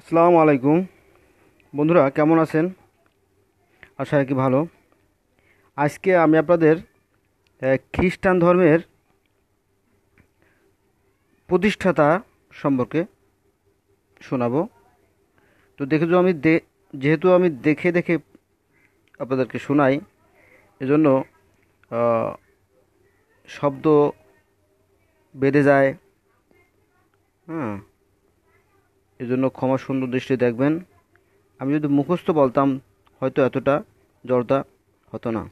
আসসালামু আলাইকুম বন্ধুরা কেমন আছেন আশা রাখি ভালো আজকে আমি আপনাদের খ্রিস্টান ধর্মের প্রতিষ্ঠাতা সম্পর্কে শোনাব তো দেখে আমি যেহেতু আমি দেখে দেখে আপনাদেরকে শোনাই এজন্য শব্দ বেঁধে যায় হ্যাঁ এজন্য ক্ষমা সুন্দর দৃষ্টি দেখবেন আমি যদি মুখস্থ বলতাম হয়তো এতটা জড়তা হতো না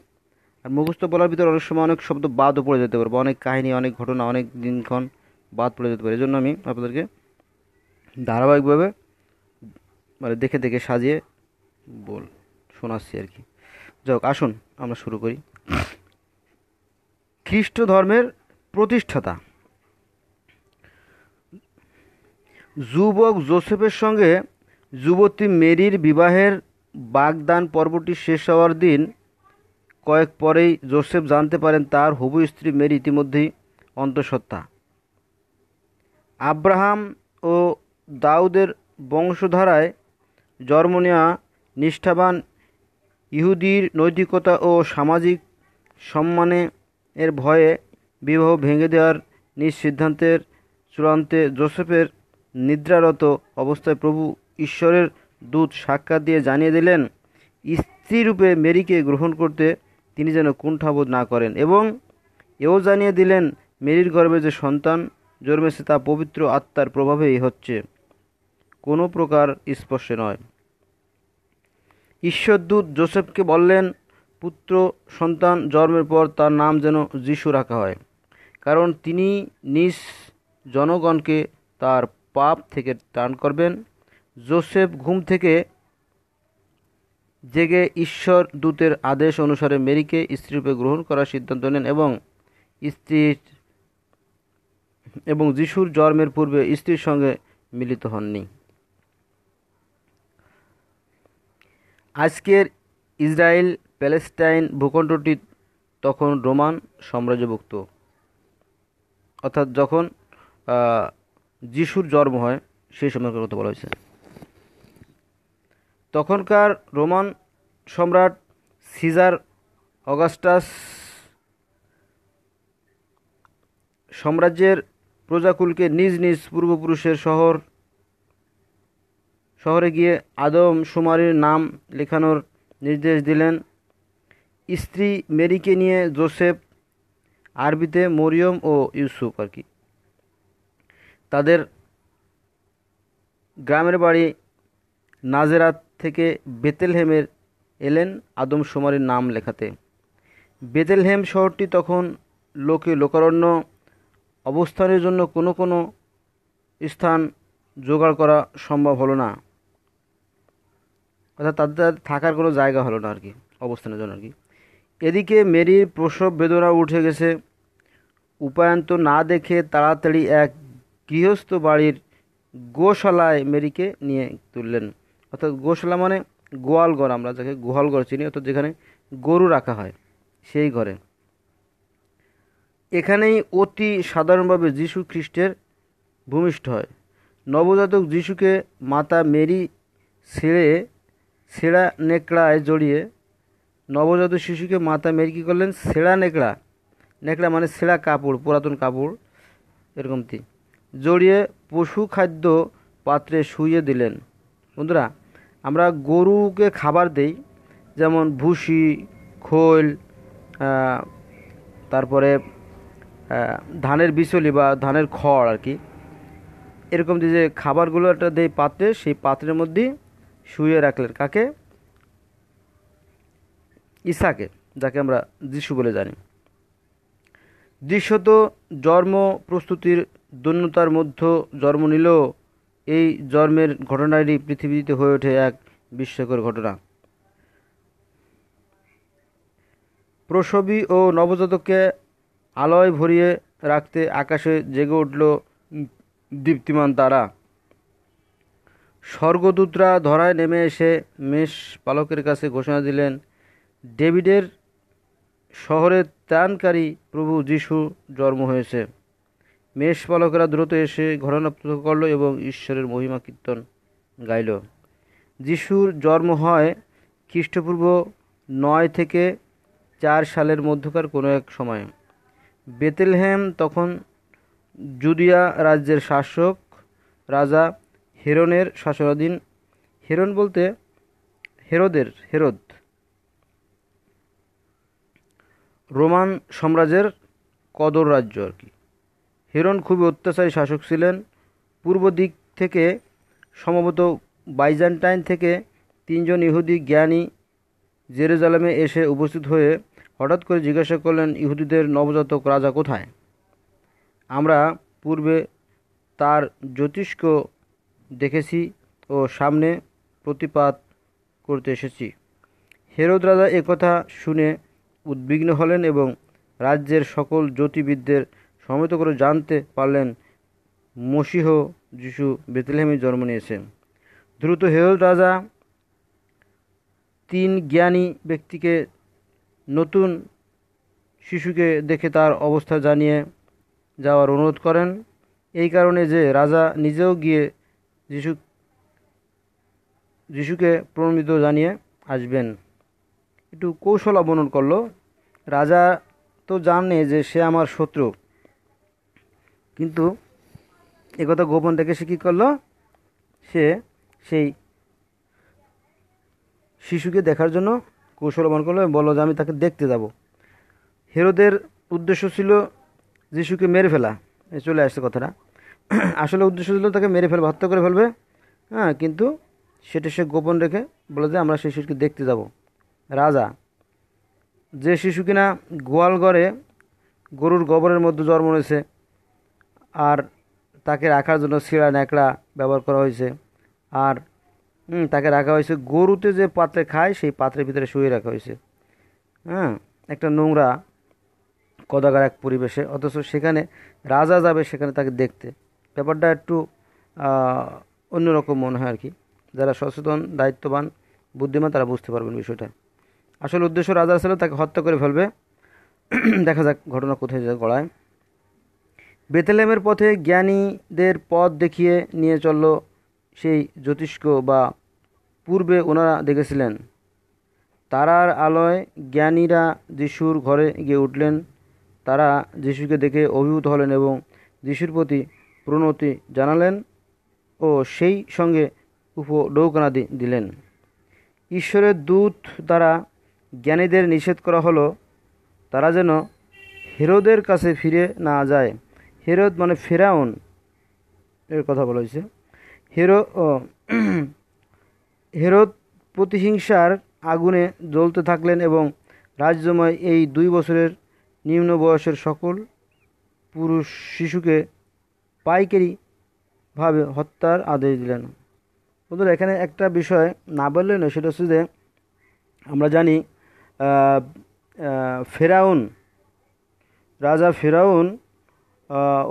আর মুখস্থ বলার ভিতরে অনেক সময় অনেক শব্দ বাদও পড়ে যেতে পারে বা অনেক কাহিনী অনেক ঘটনা অনেক দিনক্ষণ বাদ পড়ে যেতে পারে এজন্য আমি আপনাদেরকে ধারাবাহিকভাবে মানে দেখে দেখে সাজিয়ে বল শোনাচ্ছি আর কি যাই হোক আসুন আমরা শুরু করি খ্রিস্ট ধর্মের প্রতিষ্ঠাতা যুবক জোসেফের সঙ্গে যুবতী মেরির বিবাহের বাগদান পর্বটি শেষ হওয়ার দিন কয়েক পরেই জোসেফ জানতে পারেন তার হবু স্ত্রী মেরি ইতিমধ্যেই অন্তঃসত্ত্বা আব্রাহাম ও দাউদের বংশধারায় জন্ম নেওয়া নিষ্ঠাবান ইহুদির নৈতিকতা ও সামাজিক সম্মানে এর ভয়ে বিবাহ ভেঙে দেওয়ার নিজ সিদ্ধান্তের চূড়ান্তে জোসেফের নিদ্রারত অবস্থায় প্রভু ঈশ্বরের দূত সাক্ষাৎ দিয়ে জানিয়ে দিলেন স্ত্রীরূপে মেরিকে গ্রহণ করতে তিনি যেন কুণ্ঠাবোধ না করেন এবং এও জানিয়ে দিলেন মেরির গর্ভে যে সন্তান জন্মেছে তা পবিত্র আত্মার প্রভাবেই হচ্ছে কোনো প্রকার স্পর্শে নয় ঈশ্বরদূত জোসেফকে বললেন পুত্র সন্তান জন্মের পর তার নাম যেন যিশু রাখা হয় কারণ তিনি নিজ জনগণকে তার পাপ থেকে টান করবেন জোসেফ ঘুম থেকে জেগে ঈশ্বর দূতের আদেশ অনুসারে মেরিকে স্ত্রীরূপে গ্রহণ করার সিদ্ধান্ত নেন এবং স্ত্রীর এবং যিশুর জন্মের পূর্বে স্ত্রীর সঙ্গে মিলিত হননি আজকের ইসরায়েল প্যালেস্টাইন ভূখণ্ডটি তখন রোমান সাম্রাজ্যভুক্ত অর্থাৎ যখন যিশুর জন্ম হয় সেই সম্পর্কে কথা বলা হয়েছে তখনকার রোমান সম্রাট সিজার অগাস্টাস সাম্রাজ্যের প্রজাকুলকে নিজ নিজ পূর্বপুরুষের শহর শহরে গিয়ে আদম সুমারির নাম লেখানোর নির্দেশ দিলেন স্ত্রী মেরিকে নিয়ে জোসেফ আরবিতে মরিয়ম ও ইউসুফ আর কি তাদের গ্রামের বাড়ি নাজেরাত থেকে বেতেলহেমের এলেন আদম সুমারের নাম লেখাতে বেতেলহেম শহরটি তখন লোকে লোকারণ্য অবস্থানের জন্য কোনো কোনো স্থান জোগাড় করা সম্ভব হলো না অর্থাৎ তাদের থাকার কোনো জায়গা হলো না আর কি অবস্থানের জন্য আর কি এদিকে মেরির প্রসব বেদনা উঠে গেছে উপায়ন্ত না দেখে তাড়াতাড়ি এক গৃহস্থ বাড়ির গোশালায় মেরিকে নিয়ে তুললেন অর্থাৎ গোশালা মানে গোয়ালঘর আমরা যাকে গোহালঘর চিনি অর্থাৎ যেখানে গরু রাখা হয় সেই ঘরে এখানেই অতি সাধারণভাবে যিশু খ্রিস্টের ভূমিষ্ঠ হয় নবজাতক যিশুকে মাতা মেরি ছেড়ে ছেঁড়া নেকড়ায় জড়িয়ে নবজাত শিশুকে মাতা মেরি কী করলেন ছেঁড়া নেকড়া নেকড়া মানে ছেঁড়া কাপড় পুরাতন কাপড় এরকমটি জড়িয়ে পশু খাদ্য পাত্রে শুইয়ে দিলেন বন্ধুরা আমরা গরুকে খাবার দেই যেমন ভুসি খোল তারপরে ধানের বিচলি বা ধানের খড় আর কি এরকম যে খাবারগুলো একটা দেই পাত্রে সেই পাত্রের মধ্যে শুয়ে রাখলেন কাকে ইসাকে যাকে আমরা যিশু বলে জানি দৃশ্যত জন্ম প্রস্তুতির দৈন্যতার মধ্য জন্ম নিল এই জন্মের ঘটনাটি পৃথিবীতে হয়ে ওঠে এক বিস্ময়কর ঘটনা প্রসবী ও নবজাতককে আলোয় ভরিয়ে রাখতে আকাশে জেগে উঠল দীপ্তিমান তারা স্বর্গদূতরা ধরায় নেমে এসে মেষ পালকের কাছে ঘোষণা দিলেন ডেভিডের শহরে ত্রাণকারী প্রভু যিশু জন্ম হয়েছে মেষ পালকেরা দ্রুত এসে ঘটনা করল এবং ঈশ্বরের মহিমা কীর্তন গাইল যিশুর জন্ম হয় খ্রিস্টপূর্ব নয় থেকে চার সালের মধ্যকার কোনো এক সময়ে বেতেলহেম তখন জুদিয়া রাজ্যের শাসক রাজা হেরনের শাসনাধীন হেরন বলতে হেরোদের হেরোদ রোমান সাম্রাজ্যের কদর রাজ্য আর কি হিরণ খুবই অত্যাচারী শাসক ছিলেন পূর্ব দিক থেকে সম্ভবত বাইজান্টাইন থেকে তিনজন ইহুদি জ্ঞানী জেরুজালামে এসে উপস্থিত হয়ে হঠাৎ করে জিজ্ঞাসা করলেন ইহুদিদের নবজাতক রাজা কোথায় আমরা পূর্বে তার জ্যোতিষ্ক দেখেছি ও সামনে প্রতিপাত করতে এসেছি হেরদ রাজা একথা শুনে উদ্বিগ্ন হলেন এবং রাজ্যের সকল জ্যোতিবিদদের সমেত করে জানতে পারলেন মসিহ যিশু বেতলেহেমে জন্ম নিয়েছেন দ্রুত হেরোদ রাজা তিন জ্ঞানী ব্যক্তিকে নতুন শিশুকে দেখে তার অবস্থা জানিয়ে যাওয়ার অনুরোধ করেন এই কারণে যে রাজা নিজেও গিয়ে যিশু যিশুকে প্রণমিত জানিয়ে আসবেন একটু কৌশল অবনন করলো রাজা তো জানে যে সে আমার শত্রু কিন্তু একথা গোপন থেকে সে কী করলো সে সেই শিশুকে দেখার জন্য কৌশল অবলম্বন করলো বললো যে আমি তাকে দেখতে যাব হেরোদের উদ্দেশ্য ছিল যিশুকে মেরে ফেলা চলে আসছে কথাটা আসলে উদ্দেশ্য ছিল তাকে মেরে ফেলবে হত্যা করে ফেলবে হ্যাঁ কিন্তু সেটা সে গোপন রেখে বলে যে আমরা সেই শিশুকে দেখতে যাব রাজা যে শিশু কিনা গোয়ালঘরে গরুর গোবরের মধ্যে জন্ম রয়েছে আর তাকে রাখার জন্য শিরা ন্যাকড়া ব্যবহার করা হয়েছে আর তাকে রাখা হয়েছে গরুতে যে পাত্রে খায় সেই পাত্রের ভিতরে শুয়ে রাখা হয়েছে হ্যাঁ একটা নোংরা কদাগার এক পরিবেশে অথচ সেখানে রাজা যাবে সেখানে তাকে দেখতে ব্যাপারটা একটু অন্যরকম মনে হয় আর কি যারা সচেতন দায়িত্ববান বুদ্ধিমান তারা বুঝতে পারবেন বিষয়টা আসলে উদ্দেশ্য রাজা ছিল তাকে হত্যা করে ফেলবে দেখা যাক ঘটনা কোথায় যায় গড়ায় বেতেলেমের পথে জ্ঞানীদের পথ দেখিয়ে নিয়ে চলল সেই জ্যোতিষ্ক বা পূর্বে ওনারা দেখেছিলেন তারার আলোয় জ্ঞানীরা যিশুর ঘরে গিয়ে উঠলেন তারা যিশুকে দেখে অভিভূত হলেন এবং যিশুর প্রতি প্রণতি জানালেন ও সেই সঙ্গে উপডৌকনাদি দিলেন ঈশ্বরের দূত দ্বারা জ্ঞানীদের নিষেধ করা হলো তারা যেন হিরোদের কাছে ফিরে না যায় হেরদ মানে ফেরাউন এর কথা বলা হয়েছে হেরো হেরত প্রতিহিংসার আগুনে জ্বলতে থাকলেন এবং রাজ্যময় এই দুই বছরের নিম্ন বয়সের সকল পুরুষ শিশুকে পাইকারিভাবে হত্যার আদেশ দিলেন বন্ধুরা এখানে একটা বিষয় না বললে না সেটা হচ্ছে যে আমরা জানি ফেরাউন রাজা ফেরাউন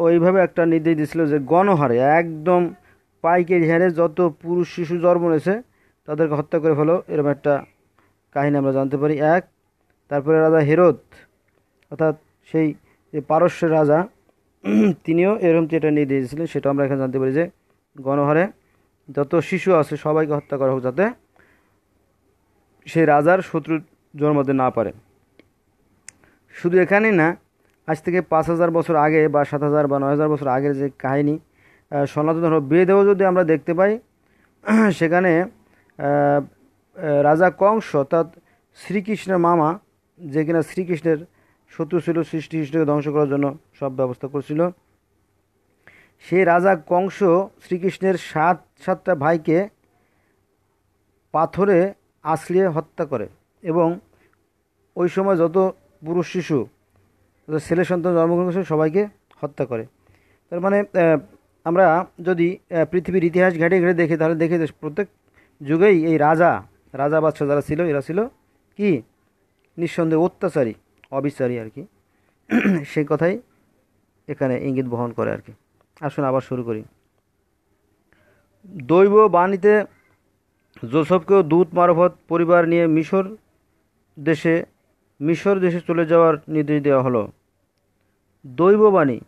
ওইভাবে একটা নির্দেশ দিছিল যে গণহারে একদম পাইকারি হারে যত পুরুষ শিশু জন্ম নিয়েছে তাদেরকে হত্যা করে ফেলো এরকম একটা কাহিনী আমরা জানতে পারি এক তারপরে রাজা হেরত অর্থাৎ সেই যে পারস্যের রাজা তিনিও এরকম যেটা নির্দেশ দিয়েছিলেন সেটা আমরা এখানে জানতে পারি যে গণহারে যত শিশু আছে সবাইকে হত্যা করা হোক যাতে সেই রাজার শত্রু জন্মাতে না পারে শুধু এখানেই না আজ থেকে পাঁচ হাজার বছর আগে বা সাত হাজার বা নয় হাজার বছর আগের যে কাহিনী সনাতন ধর্ম বেদেও যদি আমরা দেখতে পাই সেখানে রাজা কংস অর্থাৎ শ্রীকৃষ্ণের মামা যে কিনা শ্রীকৃষ্ণের শত্রু ছিল সৃষ্টি সৃষ্টিকে ধ্বংস করার জন্য সব ব্যবস্থা করছিল সেই রাজা কংস শ্রীকৃষ্ণের সাত সাতটা ভাইকে পাথরে আছলিয়ে হত্যা করে এবং ওই সময় যত পুরুষ শিশু ছেলে সন্তান জন্মগ্রহণ করে সবাইকে হত্যা করে তার মানে আমরা যদি পৃথিবীর ইতিহাস ঘেঁটে ঘেঁটে দেখি তাহলে দেখি যে প্রত্যেক যুগেই এই রাজা রাজা বাচ্চা যারা ছিল এরা ছিল কি নিঃসন্দেহে অত্যাচারী অবিচারী আর কি সেই কথাই এখানে ইঙ্গিত বহন করে আর কি আসুন আবার শুরু করি দৈব বাণীতে জোসফকেও দূত মারফত পরিবার নিয়ে মিশর দেশে মিশর দেশে চলে যাওয়ার নির্দেশ দেওয়া হলো দৈববাণী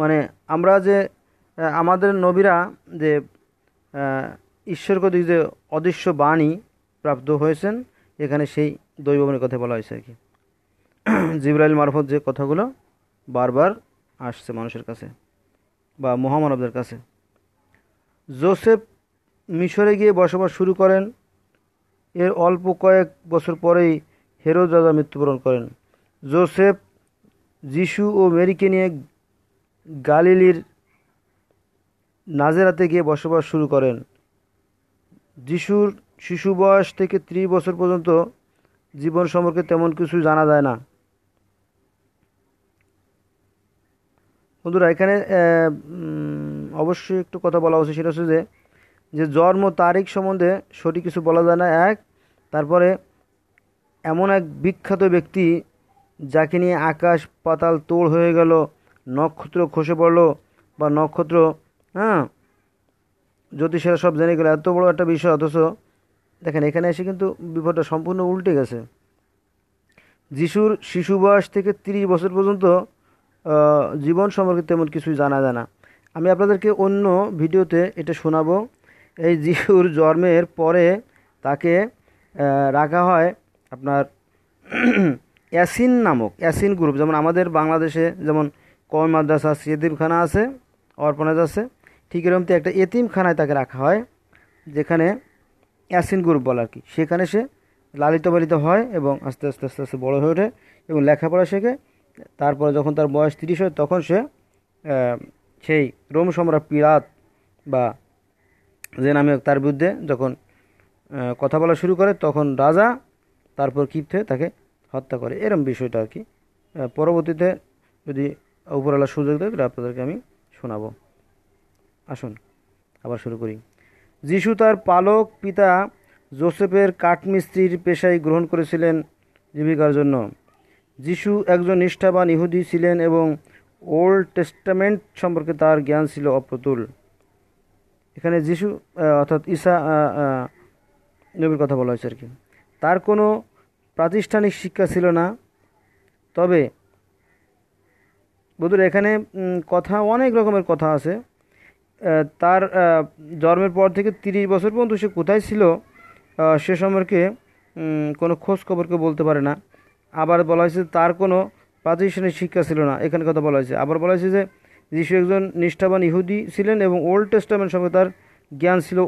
মানে আমরা যে আমাদের নবীরা যে ঈশ্বর কর্তৃক যে অদৃশ্য বাণী প্রাপ্ত হয়েছেন এখানে সেই দৈববাণীর কথা বলা হয়েছে আর কি জিব্রাইল মারফত যে কথাগুলো বারবার আসছে মানুষের কাছে বা মহামানবদের কাছে জোসেফ মিশরে গিয়ে বসবাস শুরু করেন এর অল্প কয়েক বছর পরেই হেরোদ রাজা মৃত্যুবরণ করেন জোসেফ যিশু ও মেরিকে নিয়ে গালিলির নাজেরাতে গিয়ে বসবাস শুরু করেন যিশুর শিশু বয়স থেকে ত্রিশ বছর পর্যন্ত জীবন সম্পর্কে তেমন কিছু জানা যায় না বন্ধুরা এখানে অবশ্যই একটু কথা বলা উচিত সেটা হচ্ছে যে যে জন্ম তারিখ সম্বন্ধে সঠিক কিছু বলা যায় না এক তারপরে এমন এক বিখ্যাত ব্যক্তি যাকে নিয়ে আকাশ পাতাল তোড় হয়ে গেল নক্ষত্র খসে পড়লো বা নক্ষত্র হ্যাঁ জ্যোতিষেরা সব জেনে গেলো এত বড় একটা বিষয় অথচ দেখেন এখানে এসে কিন্তু বিপদটা সম্পূর্ণ উল্টে গেছে যিশুর শিশু বয়স থেকে তিরিশ বছর পর্যন্ত জীবন সম্পর্কে তেমন কিছুই জানা যায় না আমি আপনাদেরকে অন্য ভিডিওতে এটা শোনাবো এই যিশুর জন্মের পরে তাকে রাখা হয় আপনার অ্যাসিন নামক অ্যাসিন গ্রুপ যেমন আমাদের বাংলাদেশে যেমন কওমি মাদ্রাসা আছে এতিমখানা আছে অর্পণাজ আছে ঠিক এরকম তো একটা এতিমখানায় তাকে রাখা হয় যেখানে অ্যাসিন গ্রুপ বলে আর কি সেখানে সে লালিত পালিত হয় এবং আস্তে আস্তে আস্তে আস্তে বড়ো হয়ে ওঠে এবং লেখাপড়া শেখে তারপরে যখন তার বয়স তিরিশ হয় তখন সে সেই রোম সম্রাট পিরাত বা যে নামে তার বিরুদ্ধে যখন কথা বলা শুরু করে তখন রাজা তারপর ক্ষিপ্ত হয়ে তাকে হত্যা করে এরম বিষয়টা আর কি পরবর্তীতে যদি উপরওয়ালা সুযোগ দেয় তাহলে আপনাদেরকে আমি শোনাব আসুন আবার শুরু করি যিশু তার পালক পিতা জোসেফের কাঠমিস্ত্রির পেশায় গ্রহণ করেছিলেন জীবিকার জন্য যিশু একজন নিষ্ঠাবান ইহুদি ছিলেন এবং ওল্ড টেস্টামেন্ট সম্পর্কে তার জ্ঞান ছিল অপ্রতুল এখানে যিশু অর্থাৎ ঈসা নবীর কথা বলা হয়েছে আর কি তার কোনো প্রাতিষ্ঠানিক শিক্ষা ছিল না তবে বন্ধুরা এখানে কথা অনেক রকমের কথা আছে তার জন্মের পর থেকে তিরিশ বছর পর্যন্ত সে কোথায় ছিল সে সম্পর্কে কোনো খোঁজ খবরকে বলতে পারে না আবার বলা হয়েছে তার কোনো প্রাতিষ্ঠানিক শিক্ষা ছিল না এখানে কথা বলা হয়েছে আবার বলা হয়েছে যে যিশু একজন নিষ্ঠাবান ইহুদি ছিলেন এবং ওল্ড টেস্টামেন্ট সঙ্গে তার জ্ঞান ছিল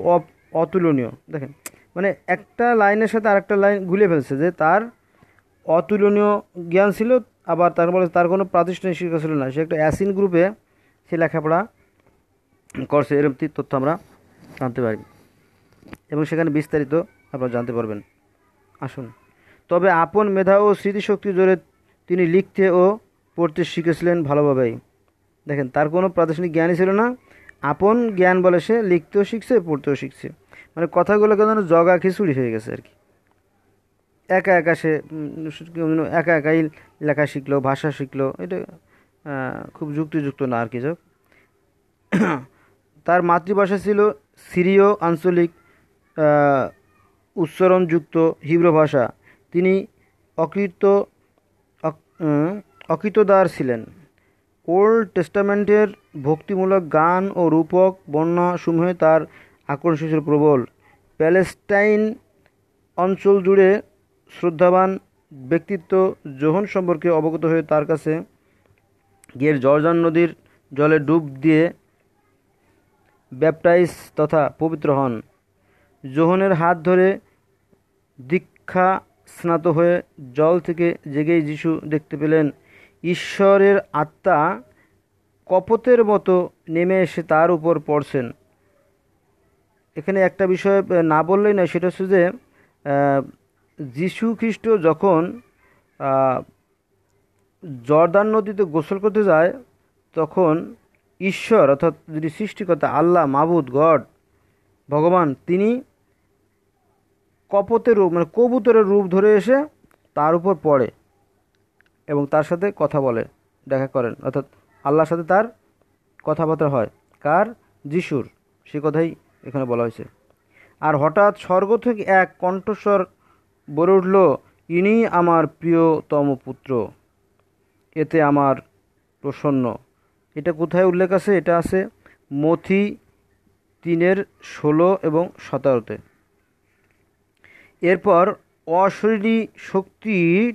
অতুলনীয় দেখেন মানে একটা লাইনের সাথে আরেকটা লাইন গুলে ফেলছে যে তার অতুলনীয় জ্ঞান ছিল আবার তার বলে তার কোনো প্রাতিষ্ঠানিক শিক্ষা ছিল না সে একটা অ্যাসিন গ্রুপে সে লেখাপড়া করছে এরকম তথ্য আমরা জানতে পারি এবং সেখানে বিস্তারিত আপনারা জানতে পারবেন আসুন তবে আপন মেধা ও স্মৃতিশক্তির জোরে তিনি লিখতে ও পড়তে শিখেছিলেন ভালোভাবেই দেখেন তার কোনো প্রাতিষ্ঠানিক জ্ঞানই ছিল না আপন জ্ঞান বলে সে লিখতেও শিখছে পড়তেও শিখছে মানে কথাগুলো কেন জগা খিচুড়ি হয়ে গেছে আর কি একা একা সে একা একাই লেখা শিখলো ভাষা শিখলো এটা খুব যুক্তিযুক্ত না আর কি যোগ তার মাতৃভাষা ছিল সিরীয় আঞ্চলিক উচ্চারণযুক্ত হিব্রু ভাষা তিনি অকৃত অকৃতদার ছিলেন ওল্ড টেস্টামেন্টের ভক্তিমূলক গান ও রূপক বন্যাসমূহে তার আকর্ষণ ছিল প্রবল প্যালেস্টাইন অঞ্চল জুড়ে শ্রদ্ধাবান ব্যক্তিত্ব জোহন সম্পর্কে অবগত হয়ে তার কাছে গিয়ে জর্জান নদীর জলে ডুব দিয়ে ব্যাপটাইজ তথা পবিত্র হন জোহনের হাত ধরে দীক্ষা স্নাত হয়ে জল থেকে জেগেই যিশু দেখতে পেলেন ঈশ্বরের আত্মা কপতের মতো নেমে এসে তার উপর পড়ছেন এখানে একটা বিষয় না বললেই নয় সেটা হচ্ছে যে যিশু খ্রিস্ট যখন জর্দান নদীতে গোসল করতে যায় তখন ঈশ্বর অর্থাৎ যিনি সৃষ্টিকর্তা আল্লাহ মাবুদ গড ভগবান তিনি কপতের রূপ মানে কবুতরের রূপ ধরে এসে তার উপর পড়ে এবং তার সাথে কথা বলে দেখা করেন অর্থাৎ আল্লাহর সাথে তার কথাবার্তা হয় কার যিশুর সে কথাই এখানে বলা হয়েছে আর হঠাৎ স্বর্গ থেকে এক কণ্ঠস্বর বলে উঠল ইনি আমার প্রিয়তম পুত্র এতে আমার প্রসন্ন এটা কোথায় উল্লেখ আছে এটা আছে মথি তিনের ষোলো এবং সতেরোতে এরপর অশরীরী শক্তির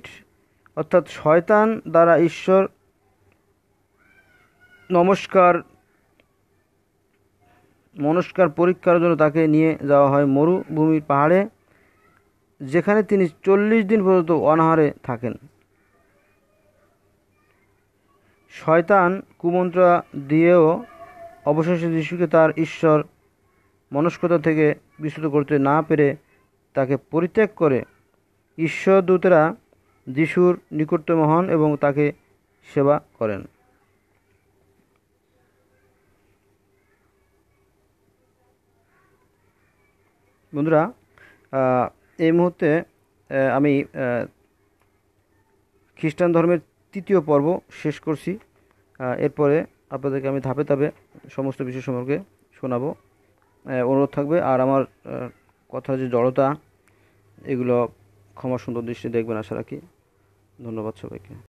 অর্থাৎ শয়তান দ্বারা ঈশ্বর নমস্কার মনস্কার পরীক্ষার জন্য তাকে নিয়ে যাওয়া হয় মরুভূমির পাহাড়ে যেখানে তিনি চল্লিশ দিন পর্যন্ত অনাহারে থাকেন শয়তান কুমন্ত্র দিয়েও অবশেষে যিশুকে তার ঈশ্বর মনস্কতা থেকে বিস্তৃত করতে না পেরে তাকে পরিত্যাগ করে ঈশ্বরদূতরা যিশুর নিকটতম হন এবং তাকে সেবা করেন বন্ধুরা এই মুহূর্তে আমি খ্রিস্টান ধর্মের তৃতীয় পর্ব শেষ করছি এরপরে আপনাদেরকে আমি ধাপে ধাপে সমস্ত বিষয় সম্পর্কে শোনাবো অনুরোধ থাকবে আর আমার কথা যে জড়তা এগুলো ক্ষমা সুন্দর দৃষ্টি দেখবেন আশা রাখি ধন্যবাদ সবাইকে